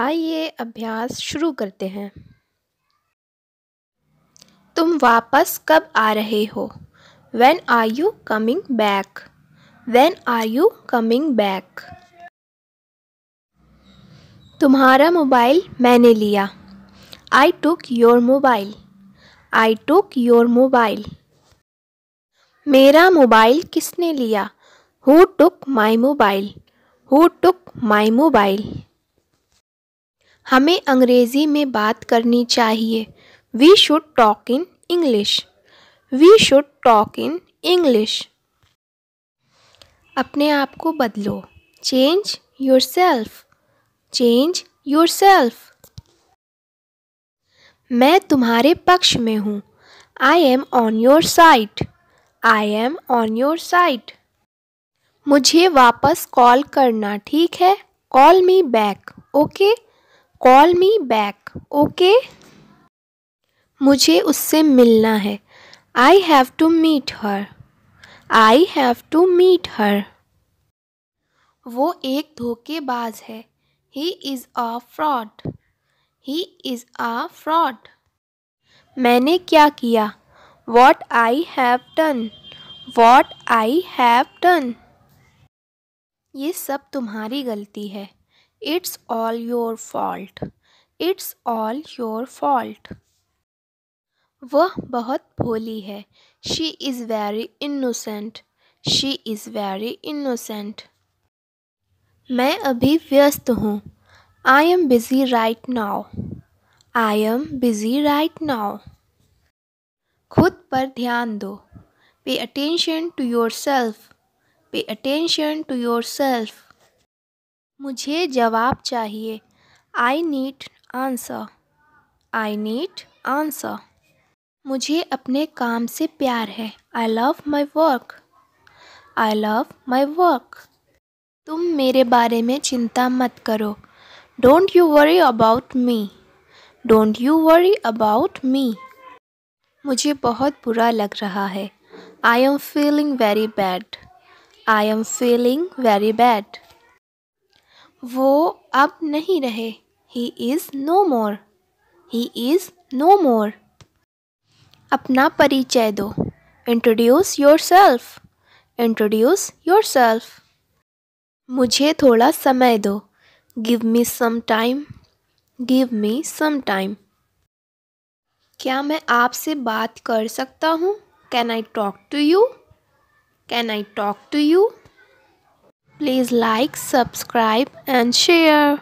आइए अभ्यास शुरू करते हैं तुम वापस कब आ रहे हो when are you coming back when are you coming back तुम्हारा मोबाइल मैंने लिया I took your mobile I took your mobile मेरा मोबाइल किसने लिया who took my mobile who took my mobile हमें अंग्रेज़ी में बात करनी चाहिए we should talk in English we should talk in English अपने आप को बदलो change yourself change yourself मैं तुम्हारे पक्ष में हूँ I am on your side I am on your side मुझे वापस कॉल करना ठीक है call me back okay call me back okay मुझे उससे मिलना है I have to meet her I have to meet her वो एक धोखेबाज है he is a fraud he is a fraud मैंने क्या किया what I have done what I have done ये सब तुम्हारी गलती है it's all your fault it's all your fault वह बहुत भोली है she is very innocent she is very innocent मैं अभी व्यस्त हूँ I am busy right now I am busy right now खुद पर ध्यान दो pay attention to yourself pay attention to yourself मुझे जवाब चाहिए I need answer I need answer मुझे अपने काम से प्यार है I love my work I love my work तुम मेरे बारे में चिंता मत करो don't you worry about me don't you worry about me मुझे बहुत बुरा लग रहा है I am feeling very bad I am feeling very bad वो अब नहीं रहे he is no more he is no more अपना परिचय दो introduce yourself introduce yourself मुझे थोड़ा समय दो give me some time give me some time क्या मैं आपसे बात कर सकता हूँ can I talk to you can I talk to you Please like, subscribe and share.